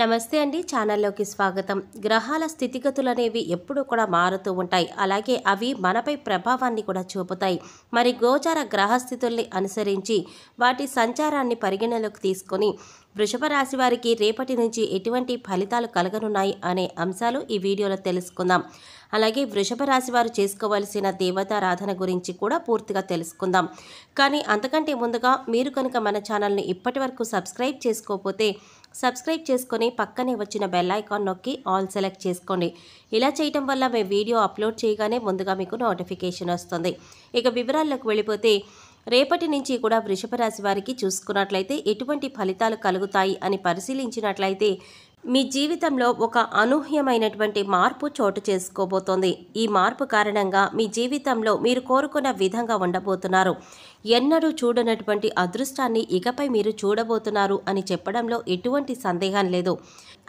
నమస్తే అండి ఛానల్లోకి స్వాగతం గ్రహాల స్థితిగతులు అనేవి ఎప్పుడూ కూడా మారుతూ ఉంటాయి అలాగే అవి మనపై ప్రభావాన్ని కూడా చూపుతాయి మరి గోచార గ్రహస్థితుల్ని అనుసరించి వాటి సంచారాన్ని పరిగణలోకి తీసుకొని వృషభ రాశి వారికి రేపటి నుంచి ఎటువంటి ఫలితాలు కలగనున్నాయి అనే అంశాలు ఈ వీడియోలో తెలుసుకుందాం అలాగే వృషభ రాశి వారు చేసుకోవలసిన దేవతారాధన గురించి కూడా పూర్తిగా తెలుసుకుందాం కానీ అంతకంటే ముందుగా మీరు కనుక మన ఛానల్ని ఇప్పటి వరకు సబ్స్క్రైబ్ చేసుకోకపోతే సబ్స్క్రైబ్ చేసుకొని పక్కనే వచ్చిన బెల్ ఐకాన్ నొక్కి ఆల్ సెలెక్ట్ చేసుకోండి ఇలా చేయటం వల్ల మేము వీడియో అప్లోడ్ చేయగానే ముందుగా మీకు నోటిఫికేషన్ వస్తుంది ఇక వివరాల్లోకి వెళ్ళిపోతే రేపటి నుంచి కూడా వృషభ రాశి వారికి చూసుకున్నట్లయితే ఎటువంటి ఫలితాలు కలుగుతాయి అని పరిశీలించినట్లయితే మీ జీవితంలో ఒక అనూహ్యమైనటువంటి మార్పు చోటు చేసుకోబోతోంది ఈ మార్పు కారణంగా మీ జీవితంలో మీరు కోరుకున్న విధంగా ఉండబోతున్నారు ఎన్నడూ చూడనటువంటి అదృష్టాన్ని ఇకపై మీరు చూడబోతున్నారు అని చెప్పడంలో ఎటువంటి సందేహం లేదు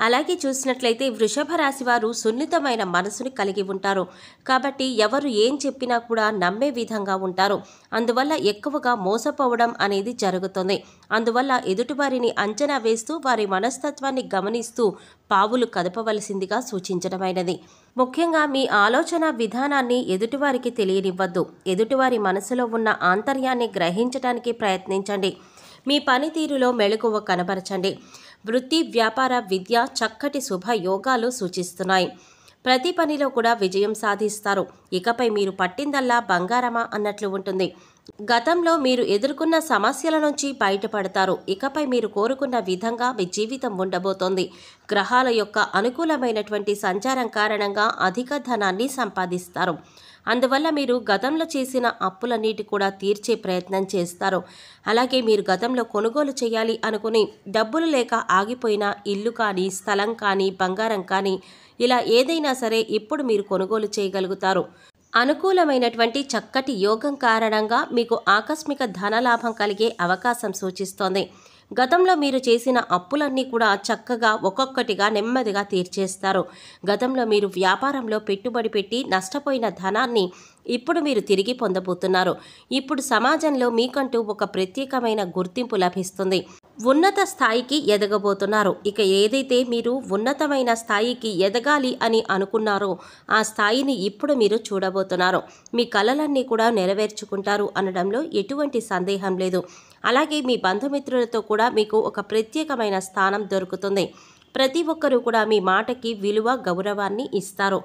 అలాగే చూసినట్లయితే వృషభ రాశి వారు సున్నితమైన మనసును కలిగి ఉంటారు కాబట్టి ఎవరు ఏం చెప్పినా కూడా నమ్మే విధంగా ఉంటారు అందువల్ల ఎక్కువగా మోసపోవడం అనేది జరుగుతుంది అందువల్ల ఎదుటివారిని అంచనా వేస్తూ వారి మనస్తత్వాన్ని గమనిస్తూ పావులు కదపవలసిందిగా సూచించడమైనది ముఖ్యంగా మీ ఆలోచన విధానాన్ని ఎదుటివారికి తెలియనివ్వద్దు ఎదుటివారి మనసులో ఉన్న ఆంతర్యాన్ని గ్రహించడానికి ప్రయత్నించండి మీ పనితీరులో మెళకువ కనబరచండి వృత్తి వ్యాపార విద్య చక్కటి శుభ యోగాలు సూచిస్తున్నాయి ప్రతి పనిలో కూడా విజయం సాధిస్తారు ఇకపై మీరు పట్టిందల్లా బంగారమా అన్నట్లు ఉంటుంది గతంలో మీరు ఎదుర్కొన్న సమస్యల నుంచి బయటపడతారు ఇకపై మీరు కోరుకున్న విధంగా మీ జీవితం ఉండబోతోంది గ్రహాల యొక్క అనుకూలమైనటువంటి సంచారం కారణంగా అధిక ధనాన్ని సంపాదిస్తారు అందువల్ల మీరు గతంలో చేసిన అప్పులన్నిటి కూడా తీర్చే ప్రయత్నం చేస్తారు అలాగే మీరు గతంలో కొనుగోలు చేయాలి అనుకుని డబ్బులు లేక ఆగిపోయిన ఇల్లు కానీ స్థలం కానీ బంగారం కానీ ఇలా ఏదైనా సరే ఇప్పుడు మీరు కొనుగోలు చేయగలుగుతారు అనుకూలమైనటువంటి చక్కటి యోగం కారణంగా మీకు ఆకస్మిక ధనలాభం కలిగే అవకాశం సూచిస్తోంది గతంలో మీరు చేసిన అప్పులన్నీ కూడా చక్కగా ఒక్కొక్కటిగా నెమ్మదిగా తీర్చేస్తారు గతంలో మీరు వ్యాపారంలో పెట్టుబడి పెట్టి నష్టపోయిన ధనాన్ని ఇప్పుడు మీరు తిరిగి పొందబోతున్నారు ఇప్పుడు సమాజంలో మీకంటూ ఒక ప్రత్యేకమైన గుర్తింపు లభిస్తుంది ఉన్నత స్థాయికి ఎదగబోతున్నారు ఇక ఏదైతే మీరు ఉన్నతమైన స్థాయికి ఎదగాలి అని అనుకున్నారో ఆ స్థాయిని ఇప్పుడు మీరు చూడబోతున్నారు మీ కళలన్నీ కూడా నెరవేర్చుకుంటారు అనడంలో ఎటువంటి సందేహం లేదు అలాగే మీ బంధుమిత్రులతో కూడా మీకు ఒక ప్రత్యేకమైన స్థానం దొరుకుతుంది ప్రతి ఒక్కరూ కూడా మీ మాటకి విలువ గౌరవాన్ని ఇస్తారు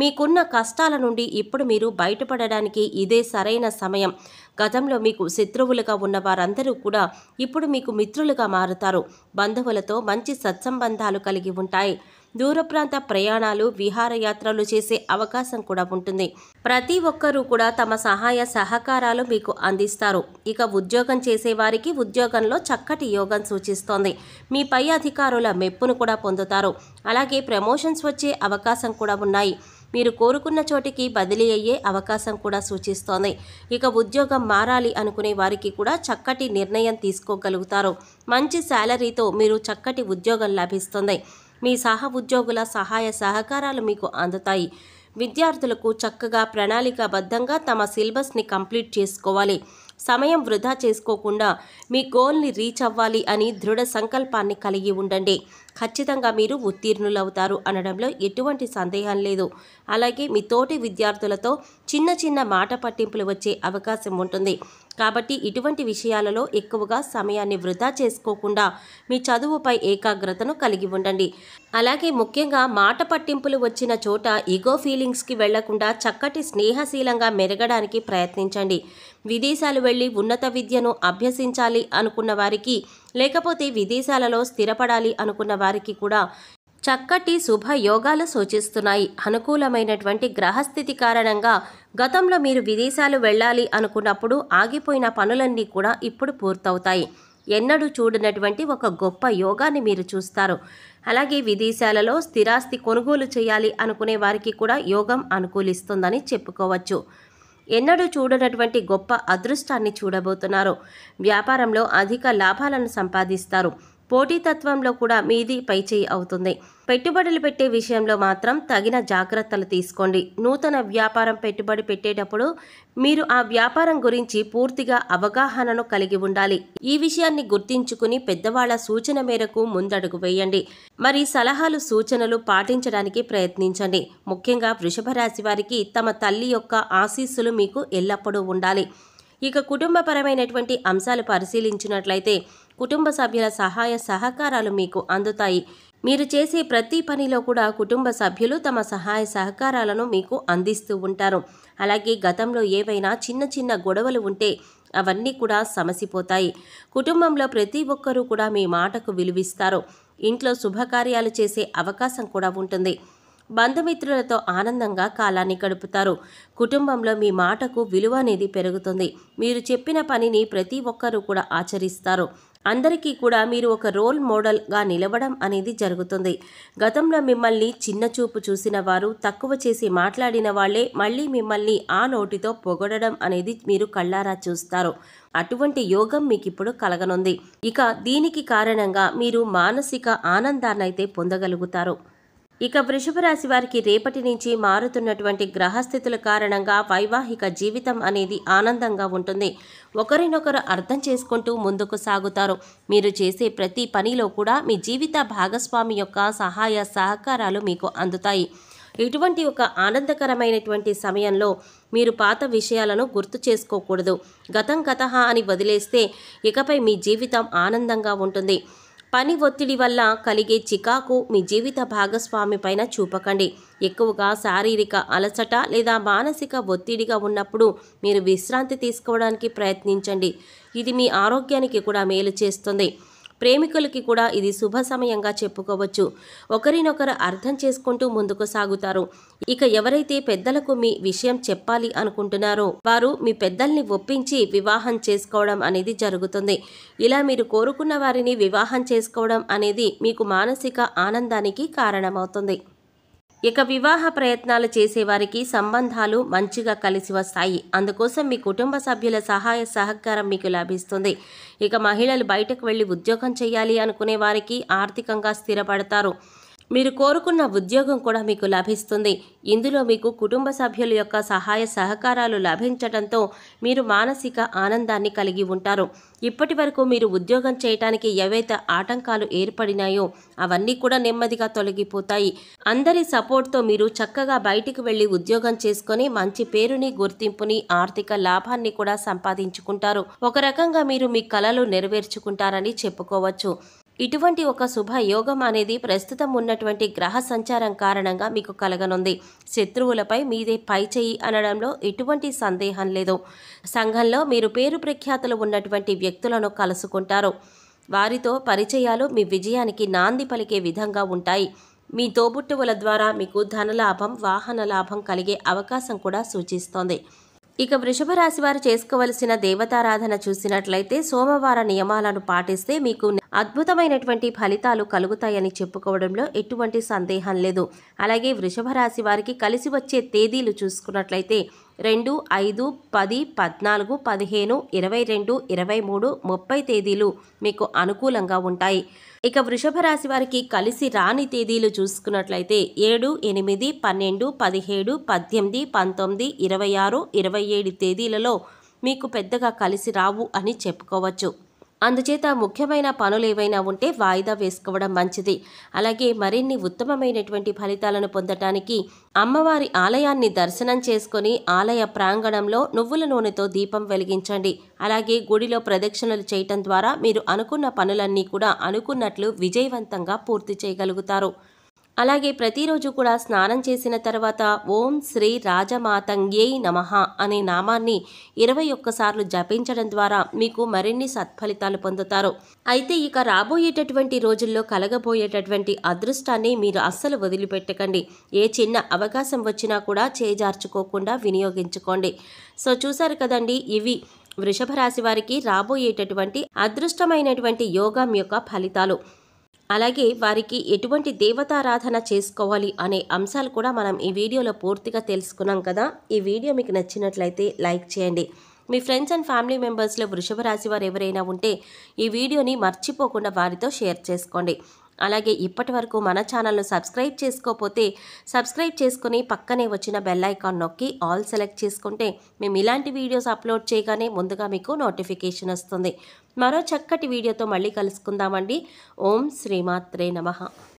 మీకున్న కష్టాల నుండి ఇప్పుడు మీరు బయటపడడానికి ఇదే సరైన సమయం గతంలో మీకు శత్రువులుగా ఉన్న వారందరూ కూడా ఇప్పుడు మీకు మిత్రులుగా మారుతారు బంధువులతో మంచి సత్సంబంధాలు కలిగి ఉంటాయి దూరప్రాంత ప్రయాణాలు విహారయాత్రలు చేసే అవకాశం కూడా ఉంటుంది ప్రతి ఒక్కరూ కూడా తమ సహాయ సహకారాలు మీకు అందిస్తారు ఇక ఉద్యోగం చేసేవారికి ఉద్యోగంలో చక్కటి యోగం సూచిస్తోంది మీ పై అధికారుల మెప్పును కూడా పొందుతారు అలాగే ప్రమోషన్స్ వచ్చే అవకాశం కూడా ఉన్నాయి మీరు కోరుకున్న చోటికి బదిలీ అయ్యే అవకాశం కూడా సూచిస్తోంది ఇక ఉద్యోగం మారాలి అనుకునే వారికి కూడా చక్కటి నిర్ణయం తీసుకోగలుగుతారు మంచి శాలరీతో మీరు చక్కటి ఉద్యోగం లభిస్తుంది మీ సహ ఉద్యోగుల సహాయ సహకారాలు మీకు అందుతాయి విద్యార్థులకు చక్కగా ప్రణాళికాబద్ధంగా తమ సిలబస్ని కంప్లీట్ చేసుకోవాలి సమయం వృధా చేసుకోకుండా మీ గోల్ని రీచ్ అవ్వాలి అని దృఢ సంకల్పాన్ని కలిగి ఉండండి ఖచ్చితంగా మీరు ఉత్తీర్ణులవుతారు అనడంలో ఎటువంటి సందేహం లేదు అలాగే మీ తోటి విద్యార్థులతో చిన్న చిన్న మాట పట్టింపులు వచ్చే అవకాశం ఉంటుంది కాబట్టి ఇటువంటి విషయాలలో ఎక్కువగా సమయాన్ని వృధా చేసుకోకుండా మీ చదువుపై ఏకాగ్రతను కలిగి ఉండండి అలాగే ముఖ్యంగా మాట పట్టింపులు వచ్చిన చోట ఈగో ఫీలింగ్స్కి వెళ్లకుండా చక్కటి స్నేహశీలంగా మెరగడానికి ప్రయత్నించండి విదేశాలు వెళ్ళి ఉన్నత విద్యను అభ్యసించాలి అనుకున్న వారికి లేకపోతే విదేశాలలో స్థిరపడాలి అనుకున్న వారికి కూడా చక్కటి శుభ యోగాలు సూచిస్తున్నాయి అనుకూలమైనటువంటి గ్రహస్థితి కారణంగా గతంలో మీరు విదేశాలు వెళ్ళాలి అనుకున్నప్పుడు ఆగిపోయిన పనులన్నీ కూడా ఇప్పుడు పూర్తవుతాయి ఎన్నడూ చూడనటువంటి ఒక గొప్ప యోగాన్ని మీరు చూస్తారు అలాగే విదేశాలలో స్థిరాస్తి కొనుగోలు చేయాలి అనుకునే వారికి కూడా యోగం అనుకూలిస్తుందని చెప్పుకోవచ్చు ఎన్నడూ చూడనటువంటి గొప్ప అదృష్టాన్ని చూడబోతున్నారు వ్యాపారంలో అధిక లాభాలను సంపాదిస్తారు పోటీతత్వంలో కూడా మీది పైచేయి అవుతుంది పెట్టుబడులు పెట్టే విషయంలో మాత్రం తగిన జాగ్రత్తలు తీసుకోండి నూతన వ్యాపారం పెట్టుబడి పెట్టేటప్పుడు మీరు ఆ వ్యాపారం గురించి పూర్తిగా అవగాహనను కలిగి ఉండాలి ఈ విషయాన్ని గుర్తించుకుని పెద్దవాళ్ల సూచన మేరకు ముందడుగు వేయండి మరి సలహాలు సూచనలు పాటించడానికి ప్రయత్నించండి ముఖ్యంగా వృషభ రాశి వారికి తమ తల్లి యొక్క ఆశీస్సులు మీకు ఎల్లప్పుడూ ఉండాలి ఇక కుటుంబపరమైనటువంటి అంశాలు పరిశీలించినట్లయితే కుటుంబ సభ్యుల సహాయ సహకారాలు మీకు అందుతాయి మీరు చేసే ప్రతి పనిలో కూడా కుటుంబ సభ్యులు తమ సహాయ సహకారాలను మీకు అందిస్తూ ఉంటారు అలాగే గతంలో ఏవైనా చిన్న చిన్న గొడవలు ఉంటే అవన్నీ కూడా సమసిపోతాయి కుటుంబంలో ప్రతి ఒక్కరూ కూడా మీ మాటకు విలువిస్తారు ఇంట్లో శుభకార్యాలు చేసే అవకాశం కూడా ఉంటుంది బంధుమిత్రులతో ఆనందంగా కాలాన్ని గడుపుతారు కుటుంబంలో మీ మాటకు విలువ అనేది పెరుగుతుంది మీరు చెప్పిన పనిని ప్రతి ఒక్కరూ కూడా ఆచరిస్తారు అందరికీ కూడా మీరు ఒక రోల్ మోడల్గా నిలవడం అనేది జరుగుతుంది గతంలో మిమ్మల్ని చిన్న చూపు చూసిన వారు తక్కువ చేసి మాట్లాడిన వాళ్లే మళ్ళీ మిమ్మల్ని ఆ నోటితో పొగడడం అనేది మీరు కళ్ళారా చూస్తారు అటువంటి యోగం మీకు ఇప్పుడు కలగనుంది ఇక దీనికి కారణంగా మీరు మానసిక ఆనందాన్నైతే పొందగలుగుతారు ఇక వృషభ రాశి వారికి రేపటి నుంచి మారుతున్నటువంటి గ్రహస్థితుల కారణంగా వైవాహిక జీవితం అనేది ఆనందంగా ఉంటుంది ఒకరినొకరు అర్థం చేసుకుంటూ ముందుకు సాగుతారు మీరు చేసే ప్రతి పనిలో కూడా మీ జీవిత భాగస్వామి యొక్క సహాయ సహకారాలు మీకు అందుతాయి ఇటువంటి ఒక ఆనందకరమైనటువంటి సమయంలో మీరు పాత విషయాలను గుర్తు చేసుకోకూడదు గతం గత అని వదిలేస్తే ఇకపై మీ జీవితం ఆనందంగా ఉంటుంది పని ఒత్తిడి వల్ల కలిగే చికాకు మీ జీవిత భాగస్వామి పైన చూపకండి ఎక్కువగా శారీరక అలసట లేదా మానసిక ఒత్తిడిగా ఉన్నప్పుడు మీరు విశ్రాంతి తీసుకోవడానికి ప్రయత్నించండి ఇది మీ ఆరోగ్యానికి కూడా మేలు చేస్తుంది ప్రేమికులకి కూడా ఇది శుభ సమయంగా చెప్పుకోవచ్చు ఒకరినొకరు అర్థం చేసుకుంటూ ముందుకు సాగుతారు ఇక ఎవరైతే పెద్దలకు మీ విషయం చెప్పాలి అనుకుంటున్నారో వారు మీ పెద్దల్ని ఒప్పించి వివాహం చేసుకోవడం అనేది జరుగుతుంది ఇలా మీరు కోరుకున్న వారిని వివాహం చేసుకోవడం అనేది మీకు మానసిక ఆనందానికి కారణమవుతుంది ఇక వివాహ ప్రయత్నాలు చేసేవారికి సంబంధాలు మంచిగా కలిసి వస్తాయి అందుకోసం మీ కుటుంబ సభ్యుల సహాయ సహకారం మీకు లభిస్తుంది ఇక మహిళలు బయటకు వెళ్ళి ఉద్యోగం చేయాలి అనుకునే వారికి ఆర్థికంగా స్థిరపడతారు మీరు కోరుకున్న ఉద్యోగం కూడా మీకు లభిస్తుంది ఇందులో మీకు కుటుంబ సభ్యుల యొక్క సహాయ సహకారాలు లభించడంతో మీరు మానసిక ఆనందాన్ని కలిగి ఉంటారు ఇప్పటి వరకు మీరు ఉద్యోగం చేయటానికి ఏవైతే ఆటంకాలు ఏర్పడినాయో అవన్నీ కూడా నెమ్మదిగా తొలగిపోతాయి అందరి సపోర్ట్తో మీరు చక్కగా బయటికి వెళ్ళి ఉద్యోగం చేసుకొని మంచి పేరుని గుర్తింపుని ఆర్థిక లాభాన్ని కూడా సంపాదించుకుంటారు ఒక రకంగా మీరు మీ కళలు నెరవేర్చుకుంటారని చెప్పుకోవచ్చు ఇటువంటి ఒక శుభయోగం అనేది ప్రస్తుతం ఉన్నటువంటి గ్రహ సంచారం కారణంగా మీకు కలగనుంది శత్రువులపై మీదే పై చేయి అనడంలో ఎటువంటి సందేహం లేదు సంఘంలో మీరు పేరు ప్రఖ్యాతులు ఉన్నటువంటి వ్యక్తులను కలుసుకుంటారు వారితో పరిచయాలు మీ విజయానికి నాంది పలికే విధంగా ఉంటాయి మీ తోబుట్టువుల ద్వారా మీకు ధనలాభం వాహన లాభం కలిగే అవకాశం కూడా సూచిస్తోంది ఇక వృషభ రాశి వారు చేసుకోవలసిన దేవతారాధన చూసినట్లయితే సోమవార నియమాలను పాటిస్తే మీకు అద్భుతమైనటువంటి ఫలితాలు కలుగుతాయని చెప్పుకోవడంలో ఎటువంటి సందేహం లేదు అలాగే వృషభ రాశి వారికి కలిసి వచ్చే తేదీలు చూసుకున్నట్లయితే రెండు ఐదు పది పద్నాలుగు పదిహేను ఇరవై రెండు ఇరవై మూడు ముప్పై తేదీలు మీకు అనుకూలంగా ఉంటాయి ఇక వృషభ రాశి వారికి కలిసి రాని తేదీలు చూసుకున్నట్లయితే ఏడు ఎనిమిది పన్నెండు పదిహేడు పద్దెనిమిది పంతొమ్మిది ఇరవై ఆరు ఇరవై ఏడు తేదీలలో మీకు పెద్దగా కలిసి రావు అని చెప్పుకోవచ్చు అందుచేత ముఖ్యమైన పనులు ఏవైనా ఉంటే వాయిదా వేసుకోవడం మంచిది అలాగే మరిన్ని ఉత్తమమైనటువంటి ఫలితాలను పొందటానికి అమ్మవారి ఆలయాన్ని దర్శనం చేసుకొని ఆలయ ప్రాంగణంలో నువ్వుల నూనెతో దీపం వెలిగించండి అలాగే గుడిలో ప్రదక్షిణలు చేయటం ద్వారా మీరు అనుకున్న పనులన్నీ కూడా అనుకున్నట్లు విజయవంతంగా పూర్తి చేయగలుగుతారు అలాగే ప్రతిరోజు కూడా స్నానం చేసిన తర్వాత ఓం శ్రీ రాజమాతంగ్యై నమ అనే నామాన్ని ఇరవై ఒక్కసార్లు జపించడం ద్వారా మీకు మరిన్ని సత్ఫలితాలు పొందుతారు అయితే ఇక రాబోయేటటువంటి రోజుల్లో కలగబోయేటటువంటి అదృష్టాన్ని మీరు అస్సలు వదిలిపెట్టకండి ఏ చిన్న అవకాశం వచ్చినా కూడా చేజార్చుకోకుండా వినియోగించుకోండి సో చూసారు కదండి ఇవి వృషభ రాశి వారికి రాబోయేటటువంటి అదృష్టమైనటువంటి యోగం యొక్క ఫలితాలు అలాగే వారికి ఎటువంటి దేవతారాధన చేసుకోవాలి అనే అంశాలు కూడా మనం ఈ వీడియోలో పూర్తిగా తెలుసుకున్నాం కదా ఈ వీడియో మీకు నచ్చినట్లయితే లైక్ చేయండి మీ ఫ్రెండ్స్ అండ్ ఫ్యామిలీ మెంబర్స్లో వృషభ రాశి వారు ఎవరైనా ఉంటే ఈ వీడియోని మర్చిపోకుండా వారితో షేర్ చేసుకోండి అలాగే ఇప్పటి వరకు మన ఛానల్ను సబ్స్క్రైబ్ చేసుకోకపోతే సబ్స్క్రైబ్ చేసుకుని పక్కనే వచ్చిన బెల్లైకాన్ నొక్కి ఆల్ సెలెక్ట్ చేసుకుంటే మేము ఇలాంటి వీడియోస్ అప్లోడ్ చేయగానే ముందుగా మీకు నోటిఫికేషన్ వస్తుంది మరో చక్కటి వీడియోతో మళ్ళీ కలుసుకుందామండి ఓం శ్రీమాత్రే నమ